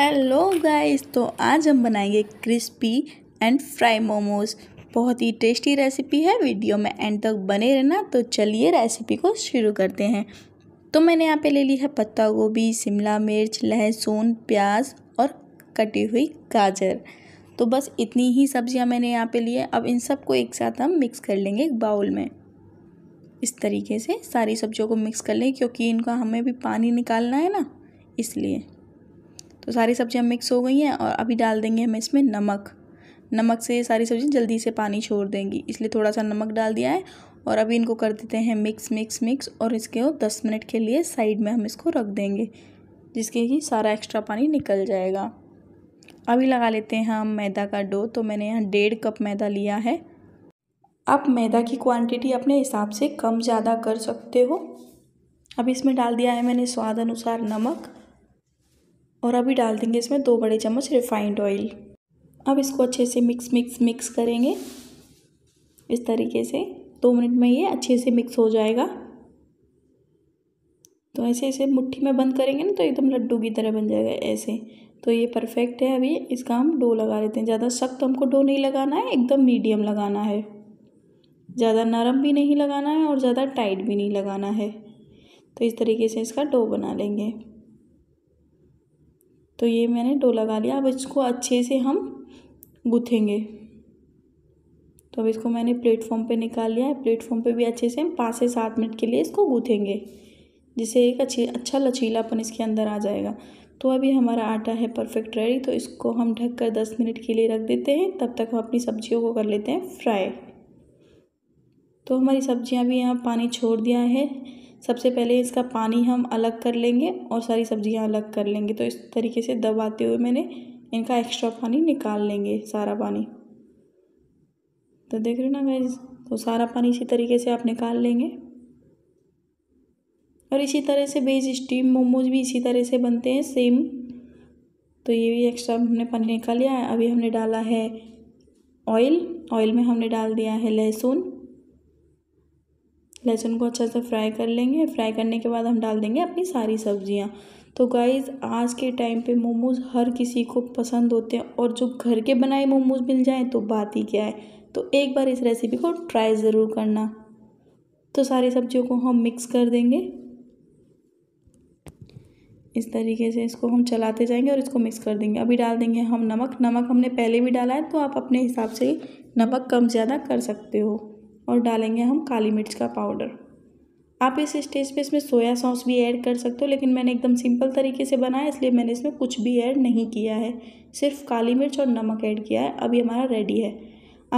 hello guys तो आज हम बनाएंगे क्रिस्पी एंड फ्राई मोमोज बहुत ही टेस्टी रेसिपी है वीडियो में एंड तक बने रहना तो चलिए रेसिपी को शुरू करते हैं तो मैंने यहाँ पे ले ली है पत्ता गोभी शिमला मिर्च लहसुन प्याज और कटी हुई गाजर तो बस इतनी ही सब्जियाँ मैंने यहाँ पे ली है अब इन सबको एक साथ हम मिक्स कर लेंगे एक बाउल में इस तरीके से सारी सब्जियों को मिक्स कर लें क्योंकि इनका हमें भी पानी निकालना है ना इसलिए तो सारी सब्ज़ियाँ मिक्स हो गई हैं और अभी डाल देंगे हम इसमें नमक नमक से सारी सब्जी जल्दी से पानी छोड़ देंगी इसलिए थोड़ा सा नमक डाल दिया है और अभी इनको कर देते हैं मिक्स मिक्स मिक्स और इसके वो दस मिनट के लिए साइड में हम इसको रख देंगे जिसके कि सारा एक्स्ट्रा पानी निकल जाएगा अभी लगा लेते हैं हम मैदा का डो तो मैंने यहाँ डेढ़ कप मैदा लिया है आप मैदा की क्वांटिटी अपने हिसाब से कम ज़्यादा कर सकते हो अब इसमें डाल दिया है मैंने स्वाद अनुसार नमक और अभी डाल देंगे इसमें दो बड़े चम्मच रिफाइंड ऑयल अब इसको अच्छे से मिक्स मिक्स मिक्स करेंगे इस तरीके से दो मिनट में ये अच्छे से मिक्स हो जाएगा तो ऐसे ऐसे मुट्ठी में बंद करेंगे ना तो एकदम लड्डू की तरह बन जाएगा ऐसे तो ये परफेक्ट है अभी इसका हम डो लगा लेते हैं ज़्यादा सख्त हमको डो नहीं लगाना है एकदम मीडियम लगाना है ज़्यादा नरम भी नहीं लगाना है और ज़्यादा टाइट भी नहीं लगाना है तो इस तरीके से इसका डो बना लेंगे तो ये मैंने डो लगा लिया अब इसको अच्छे से हम गुथेंगे तो अब इसको मैंने प्लेटफॉर्म पे निकाल लिया है प्लेटफॉर्म पे भी अच्छे से हम पाँच से सात मिनट के लिए इसको गूँथेंगे जिससे एक अच्छी अच्छा लचीलापन इसके अंदर आ जाएगा तो अभी हमारा आटा है परफेक्ट रेडी तो इसको हम ढक कर दस मिनट के लिए रख देते हैं तब तक हम अपनी सब्जियों को कर लेते हैं फ्राई तो हमारी सब्जियाँ भी यहाँ पानी छोड़ दिया है सबसे पहले इसका पानी हम अलग कर लेंगे और सारी सब्जियां अलग कर लेंगे तो इस तरीके से दबाते हुए मैंने इनका एक्स्ट्रा पानी निकाल लेंगे सारा पानी तो देख रहे हो ना गैस तो सारा पानी इसी तरीके से आप निकाल लेंगे और इसी तरह से बेज स्टीम मोमोज भी इसी तरह से बनते हैं सेम तो ये भी एक्स्ट्रा हमने पानी निकाल लिया अभी हमने डाला है ऑयल ऑयल में हमने डाल दिया है लहसुन लहसुन को अच्छा से फ्राई कर लेंगे फ्राई करने के बाद हम डाल देंगे अपनी सारी सब्जियाँ तो गाइज़ आज के टाइम पे मोमोज़ हर किसी को पसंद होते हैं और जो घर के बनाए मोमोज़ मिल जाएँ तो बात ही क्या है तो एक बार इस रेसिपी को ट्राई ज़रूर करना तो सारी सब्जियों को हम मिक्स कर देंगे इस तरीके से इसको हम चलाते जाएंगे और इसको मिक्स कर देंगे अभी डाल देंगे हम नमक नमक हमने पहले भी डाला है तो आप अपने हिसाब से नमक कम ज़्यादा कर सकते हो और डालेंगे हम काली मिर्च का पाउडर आप इस स्टेज पे इसमें सोया सॉस भी ऐड कर सकते हो लेकिन मैंने एकदम सिंपल तरीके से बनाया इसलिए मैंने इसमें कुछ भी ऐड नहीं किया है सिर्फ काली मिर्च और नमक ऐड किया है अभी हमारा रेडी है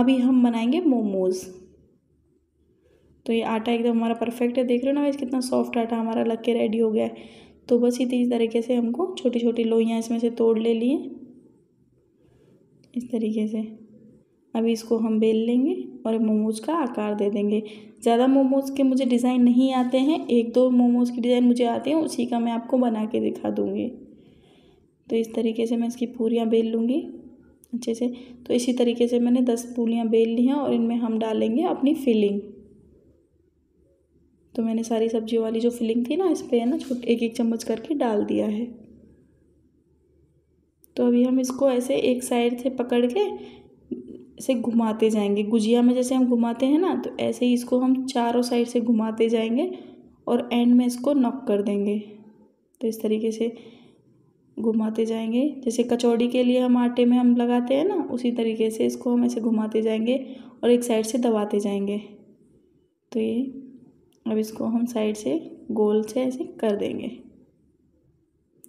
अभी हम बनाएंगे मोमोज़ तो ये आटा एकदम हमारा परफेक्ट है देख रहे हो ना इस कितना सॉफ्ट आटा हमारा लग के रेडी हो गया है तो बस इसी तरीके से हमको छोटी छोटी लोहियाँ इसमें से तोड़ ले लिए इस तरीके से अभी इसको हम बेल लेंगे और मोमोज़ का आकार दे देंगे ज़्यादा मोमोज़ के मुझे डिज़ाइन नहीं आते हैं एक दो मोमोज़ के डिज़ाइन मुझे आते हैं उसी का मैं आपको बना के दिखा दूँगी तो इस तरीके से मैं इसकी पूरियाँ बेल लूँगी अच्छे से तो इसी तरीके से मैंने दस पूरियाँ बेल ली हैं और इनमें हम डालेंगे अपनी फिलिंग तो मैंने सारी सब्जियों वाली जो फिलिंग थी ना इस पर है ना छोटे एक एक चम्मच करके डाल दिया है तो अभी हम इसको ऐसे एक साइड से पकड़ के से घुमाते जाएंगे गुजिया में जैसे हम घुमाते हैं ना तो ऐसे ही इसको हम चारों साइड से घुमाते जाएंगे और एंड में इसको नॉक कर देंगे तो इस तरीके से घुमाते जाएंगे जैसे कचौड़ी के लिए हम आटे में हम लगाते हैं ना उसी तरीके से इसको हम ऐसे घुमाते जाएंगे और एक साइड से दबाते जाएंगे तो ये अब इसको हम साइड से गोल से ऐसे कर देंगे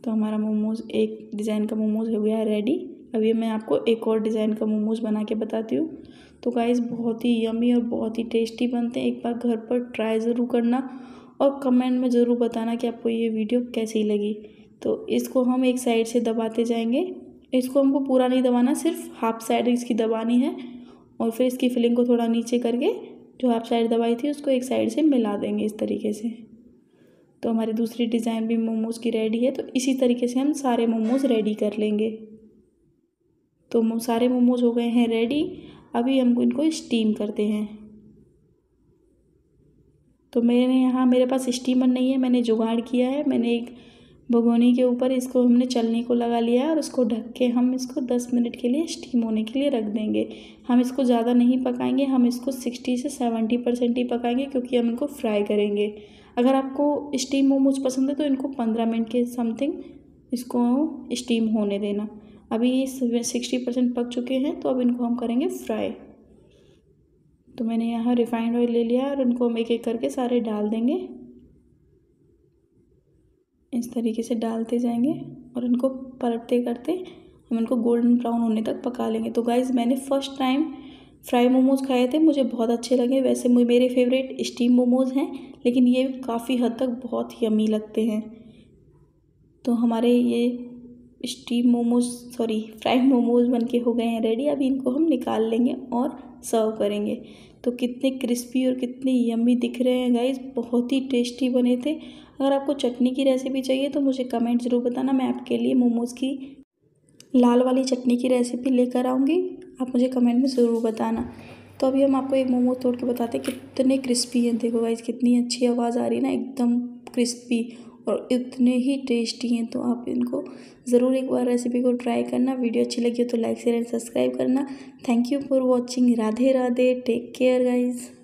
तो हमारा मोमोज एक डिज़ाइन का मोमोज हो गया रेडी अभी मैं आपको एक और डिज़ाइन का मोमोज बना के बताती हूँ तो गाइज बहुत ही यमी और बहुत ही टेस्टी बनते हैं एक बार घर पर ट्राई ज़रूर करना और कमेंट में ज़रूर बताना कि आपको ये वीडियो कैसी लगी तो इसको हम एक साइड से दबाते जाएंगे इसको हमको पूरा नहीं दबाना सिर्फ हाफ साइड इसकी दबानी है और फिर इसकी फिलिंग को थोड़ा नीचे करके जो हाफ साइड दबाई थी उसको एक साइड से मिला देंगे इस तरीके से तो हमारी दूसरी डिज़ाइन भी मोमोज़ की रेडी है तो इसी तरीके से हम सारे मोमोज़ रेडी कर लेंगे तो सारे मोमोज हो गए हैं रेडी अभी हम इनको स्टीम करते हैं तो मेरे यहाँ मेरे पास स्टीमर नहीं है मैंने जुगाड़ किया है मैंने एक भगोनी के ऊपर इसको हमने चलने को लगा लिया और उसको ढक के हम इसको दस मिनट के लिए स्टीम होने के लिए रख देंगे हम इसको ज़्यादा नहीं पकाएंगे हम इसको सिक्सटी से सेवेंटी परसेंट ही पकाएंगे क्योंकि हम इनको फ्राई करेंगे अगर आपको स्टीम मोमोज पसंद है तो इनको पंद्रह मिनट के समथिंग इसको स्टीम होने देना अभी सिक्सटी परसेंट पक चुके हैं तो अब इनको हम करेंगे फ्राई तो मैंने यहाँ रिफाइंड ऑयल ले लिया और उनको हम एक एक करके सारे डाल देंगे इस तरीके से डालते जाएंगे और उनको पलटते करते हम इनको गोल्डन ब्राउन होने तक पका लेंगे तो गाइज़ मैंने फ़र्स्ट टाइम फ्राई मोमोज़ खाए थे मुझे बहुत अच्छे लगे वैसे मेरे फेवरेट स्टीम मोमोज़ हैं लेकिन ये काफ़ी हद तक बहुत यमी लगते हैं तो हमारे ये steam momos sorry fried momos बन के हो गए हैं रेडी अभी इनको हम निकाल लेंगे और सर्व करेंगे तो कितने क्रिस्पी और कितने यम्मी दिख रहे हैं गाइज़ बहुत ही टेस्टी बने थे अगर आपको चटनी की रेसिपी चाहिए तो मुझे कमेंट ज़रूर बताना मैं आपके लिए मोमोज़ की लाल वाली चटनी की रेसिपी लेकर आऊँगी आप मुझे कमेंट में ज़रूर बताना तो अभी हम आपको एक मोमो तोड़ के बताते हैं कितने क्रिस्पी हैं देखो गाइज़ कितनी अच्छी आवाज़ आ रही है ना एकदम क्रिस्पी और इतने ही टेस्टी हैं तो आप इनको ज़रूर एक बार रेसिपी को ट्राई करना वीडियो अच्छी लगी हो तो लाइक शेयर एंड सब्सक्राइब करना thank you for watching Radhe Radhe take care guys